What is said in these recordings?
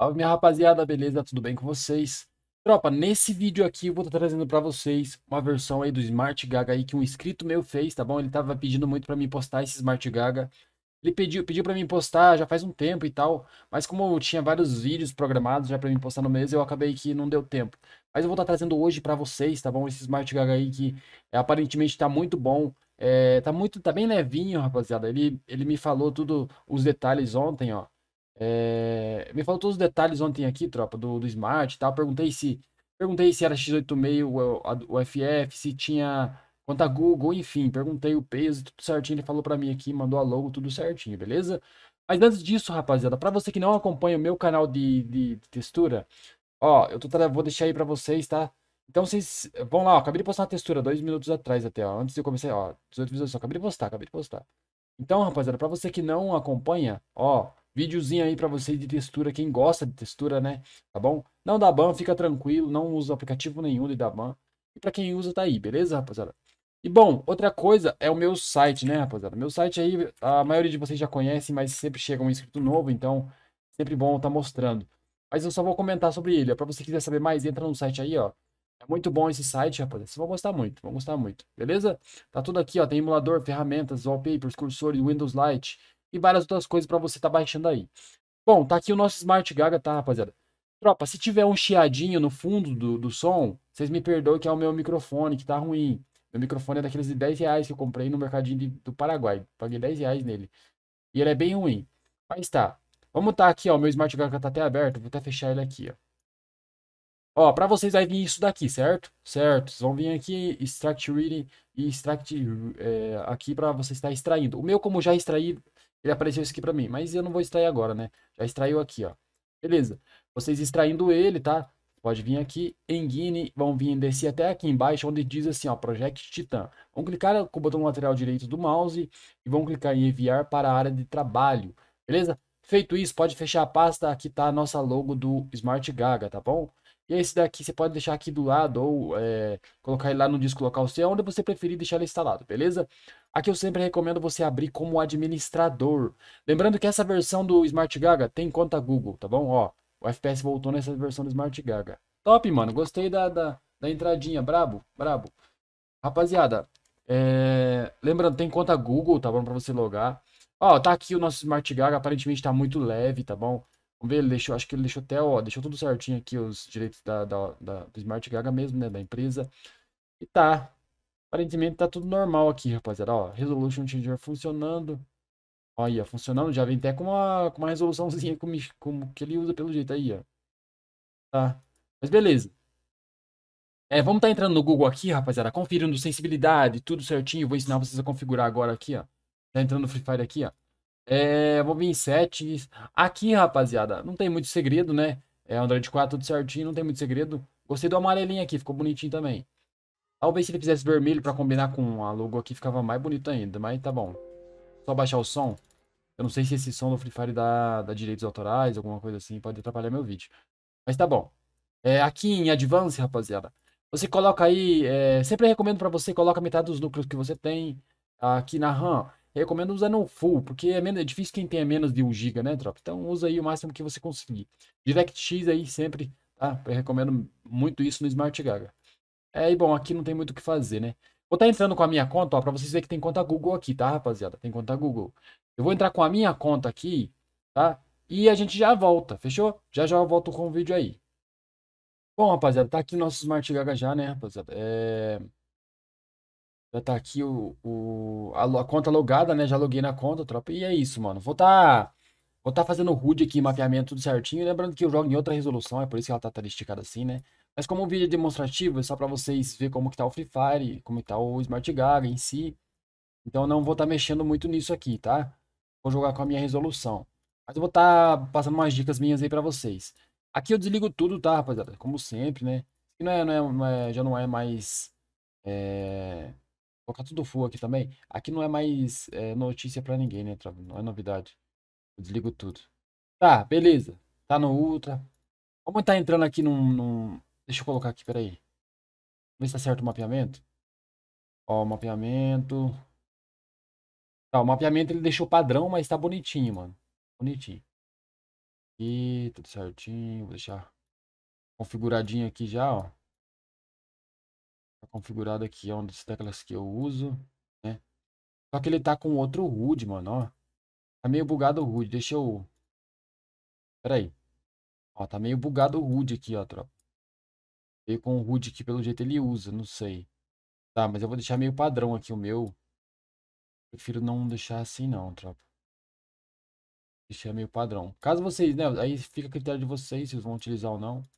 Salve minha rapaziada, beleza? Tudo bem com vocês? Tropa, nesse vídeo aqui eu vou estar tá trazendo para vocês uma versão aí do Smart Gaga aí que um inscrito meu fez, tá bom? Ele tava pedindo muito para mim postar esse Smart Gaga. Ele pediu, pediu para mim postar já faz um tempo e tal, mas como eu tinha vários vídeos programados já para mim postar no mês, eu acabei que não deu tempo. Mas eu vou estar tá trazendo hoje para vocês, tá bom? Esse Smart Gaga aí que é, aparentemente tá muito bom, é, tá muito, tá bem levinho, rapaziada. Ele, ele me falou tudo os detalhes ontem, ó. É me faltou os detalhes ontem aqui, tropa, do, do Smart e tal. Perguntei se. Perguntei se era X86 o FF, se tinha conta Google, enfim. Perguntei o peso, tudo certinho. Ele falou para mim aqui, mandou a logo, tudo certinho, beleza? Mas antes disso, rapaziada, para você que não acompanha o meu canal de, de, de textura, ó, eu tô, vou deixar aí para vocês, tá? Então vocês vão lá, ó, acabei de postar uma textura dois minutos atrás até, ó, antes de eu começar, ó, 18 visualizações, acabei de postar, acabei de postar. Então, rapaziada, para você que não acompanha, ó, vídeozinho aí para vocês de textura, quem gosta de textura, né? Tá bom? Não dá ban, fica tranquilo, não usa aplicativo nenhum de dar ban. E para quem usa, tá aí, beleza, rapaziada? E bom, outra coisa é o meu site, né, rapaziada? Meu site aí, a maioria de vocês já conhece, mas sempre chega um inscrito novo, então sempre bom tá mostrando. Mas eu só vou comentar sobre ele, para você quiser saber mais, entra no site aí, ó. É muito bom esse site, rapaziada. Vocês vão gostar muito, vão gostar muito, beleza? Tá tudo aqui, ó. Tem emulador, ferramentas, wallpapers, cursores, Windows Lite, e várias outras coisas para você estar tá baixando aí. Bom, tá aqui o nosso Smart Gaga, tá, rapaziada? Tropa, se tiver um chiadinho no fundo do, do som, vocês me perdoem que é o meu microfone que tá ruim. Meu microfone é daqueles de 10 reais que eu comprei no mercadinho de, do Paraguai. Paguei 10 reais nele. E ele é bem ruim. Mas tá. Vamos tá aqui, ó. Meu Smart Gaga tá até aberto. Vou até fechar ele aqui, ó. Ó, pra vocês vai vir isso daqui, certo? Certo. Vocês vão vir aqui, extract reading e extract é, aqui pra você estar extraindo. O meu, como já extraí, ele apareceu isso aqui para mim, mas eu não vou extrair agora, né? Já extraiu aqui, ó. Beleza. Vocês extraindo ele, tá? Pode vir aqui em vão vir descer até aqui embaixo, onde diz assim, ó, Project Titan. Vão clicar com o botão lateral direito do mouse e vão clicar em enviar para a área de trabalho, beleza? Feito isso, pode fechar a pasta, aqui tá a nossa logo do Smart Gaga, tá bom? E esse daqui você pode deixar aqui do lado ou é, colocar ele lá no disco local seu, onde você preferir deixar ele instalado, beleza? Aqui eu sempre recomendo você abrir como administrador. Lembrando que essa versão do Smart Gaga tem conta Google, tá bom? Ó, o FPS voltou nessa versão do Smart Gaga. Top, mano. Gostei da, da, da entradinha. Brabo, brabo. Rapaziada, é... lembrando, tem conta Google, tá bom? Pra você logar. Ó, tá aqui o nosso Smart Gaga. Aparentemente tá muito leve, tá bom? Vamos ver, ele deixou, acho que ele deixou até, ó, deixou tudo certinho aqui os direitos da, da, da, do Smart Gaga mesmo, né, da empresa. E tá, Aparentemente tá tudo normal aqui, rapaziada. Ó, Resolution Changer funcionando. Olha, funcionando. Já vem até com uma, com uma resoluçãozinha como, como que ele usa pelo jeito aí, ó. Tá. Mas beleza. É, vamos estar tá entrando no Google aqui, rapaziada. Conferindo sensibilidade, tudo certinho. Vou ensinar vocês a configurar agora aqui, ó. Tá entrando no Free Fire aqui, ó. É, vou vir em settings. Aqui, rapaziada, não tem muito segredo, né? É Android 4, tudo certinho, não tem muito segredo. Gostei do amarelinho aqui, ficou bonitinho também. Talvez se ele fizesse vermelho para combinar com a logo aqui ficava mais bonito ainda, mas tá bom. Só baixar o som. Eu não sei se esse som do Free Fire dá, dá direitos autorais, alguma coisa assim, pode atrapalhar meu vídeo. Mas tá bom. É, aqui em Advance, rapaziada, você coloca aí, é, sempre recomendo para você, coloca metade dos núcleos que você tem aqui na RAM. recomendo usar no full, porque é, menos, é difícil quem tenha é menos de 1 GB, né, tropa? Então usa aí o máximo que você conseguir. DirectX aí sempre, tá? Eu recomendo muito isso no Smart Gaga. É, e bom, aqui não tem muito o que fazer, né? Vou estar tá entrando com a minha conta, ó, pra vocês verem que tem conta Google aqui, tá, rapaziada? Tem conta Google. Eu vou entrar com a minha conta aqui, tá? E a gente já volta, fechou? Já já eu volto com o vídeo aí. Bom, rapaziada, tá aqui o nosso Smart Gaga já, né, rapaziada? É... Já tá aqui o, o... A, conta logada, né? Já loguei na conta, tropa. E é isso, mano. Vou tá... Vou tá fazendo HUD aqui, mapeamento tudo certinho. Lembrando que eu jogo em outra resolução, é por isso que ela tá, tá esticada assim, né? Mas como um vídeo demonstrativo, é só para vocês ver como que tá o Free Fire, como tá o Smart Gaga em si. Então eu não vou estar tá mexendo muito nisso aqui, tá? Vou jogar com a minha resolução. Mas eu vou estar tá passando umas dicas minhas aí para vocês. Aqui eu desligo tudo, tá, rapaziada? Como sempre, né? Não é, não é, não é, já não é mais... É... Vou colocar tudo full aqui também. Aqui não é mais é, notícia para ninguém, né? Não é novidade. Eu desligo tudo. Tá, beleza. Tá no Ultra. como tá entrando aqui num, num Deixa eu colocar aqui, peraí. Ver se tá certo o mapeamento. Ó, o mapeamento. Tá, o mapeamento ele deixou padrão, mas tá bonitinho, mano. Bonitinho. E tudo certinho. Vou deixar configuradinho aqui já, ó. Tá configurado aqui, é uma das teclas que eu uso, né? Só que ele tá com outro HUD, mano, ó. Tá meio bugado o HUD, deixa eu... Pera aí. Ó, tá meio bugado o HUD aqui, ó, tropa. Veio com o HUD que pelo jeito ele usa, não sei. Tá, mas eu vou deixar meio padrão aqui o meu. Prefiro não deixar assim não, tropa. Deixar meio padrão. Caso vocês, né, aí fica a critério de vocês se vão utilizar ou não.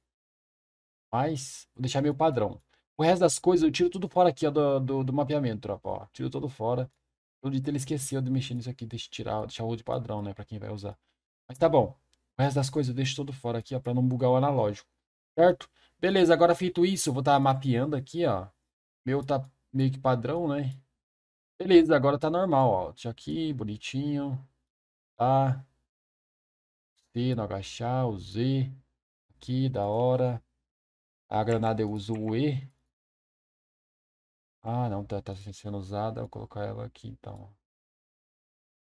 Mas, vou deixar meio padrão. O resto das coisas eu tiro tudo fora aqui, ó, do, do, do mapeamento, tropa, ó. Tiro tudo fora. O de ele esqueceu de mexer nisso aqui, deixa eu tirar, deixar o HUD padrão, né, pra quem vai usar. Mas tá bom. O resto das coisas eu deixo tudo fora aqui, ó, pra não bugar o analógico. Certo? Beleza, agora feito isso, vou estar tá mapeando aqui, ó. Meu tá meio que padrão, né? Beleza, agora tá normal, ó. Deixa aqui, bonitinho. Tá. T, não agachar, o Z. Aqui, da hora. A granada eu uso o E. Ah, não, tá, tá sendo usada. Vou colocar ela aqui, então.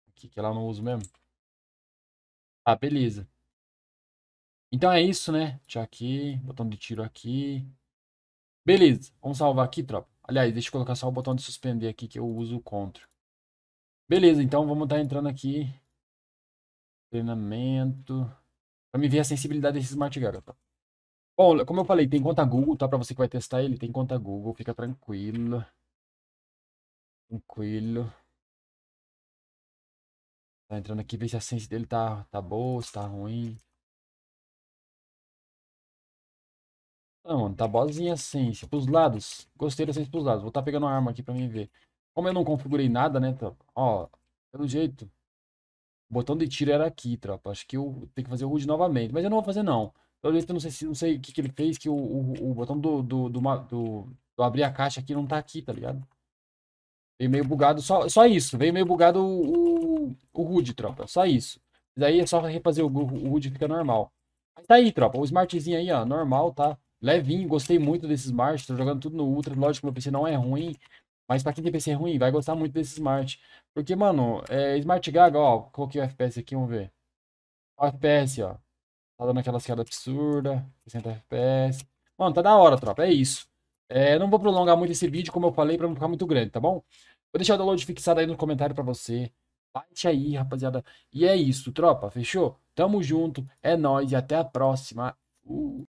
Aqui que ela não uso mesmo. Ah, beleza. Então é isso, né? Deixa aqui, botão de tiro aqui. Beleza, vamos salvar aqui, tropa. Aliás, deixa eu colocar só o botão de suspender aqui que eu uso o contra. Beleza, então vamos estar tá entrando aqui. Treinamento. Pra me ver a sensibilidade desse Smart Garota. Bom, como eu falei, tem conta Google, tá? Pra você que vai testar ele, tem conta Google, fica tranquilo. Tranquilo. Tá entrando aqui, ver se a sense dele tá, tá boa, se tá ruim. Não, mano, tá boazinha assim. Tipo, os lados. Gostei dessa pros lados. Vou estar tá pegando uma arma aqui pra mim ver. Como eu não configurei nada, né, tropa? Ó, pelo jeito. O botão de tiro era aqui, tropa. Acho que eu tenho que fazer o HUD novamente. Mas eu não vou fazer, não. Pelo jeito, eu não sei, se, não sei o que, que ele fez, que o, o, o botão do do, do, do, do, abrir a caixa aqui não tá aqui, tá ligado? Veio meio bugado, só, só isso. Veio meio bugado o, o, o HUD, tropa. Só isso. Daí é só refazer o, o HUD fica normal. tá aí, tropa. O smartzinho aí, ó, normal, tá? levinho, gostei muito desses Smart, tô jogando tudo no Ultra, lógico que meu PC não é ruim, mas pra quem tem PC ruim, vai gostar muito desse Smart. Porque, mano, é, Smart Gaga, ó, coloquei o FPS aqui, vamos ver. O FPS, ó, tá dando aquelas quedas absurdas, 60 FPS. Mano, tá da hora, tropa, é isso. É, não vou prolongar muito esse vídeo, como eu falei, pra não ficar muito grande, tá bom? Vou deixar o download fixado aí no comentário pra você. Bate aí, rapaziada. E é isso, tropa, fechou? Tamo junto, é nóis e até a próxima. Uh.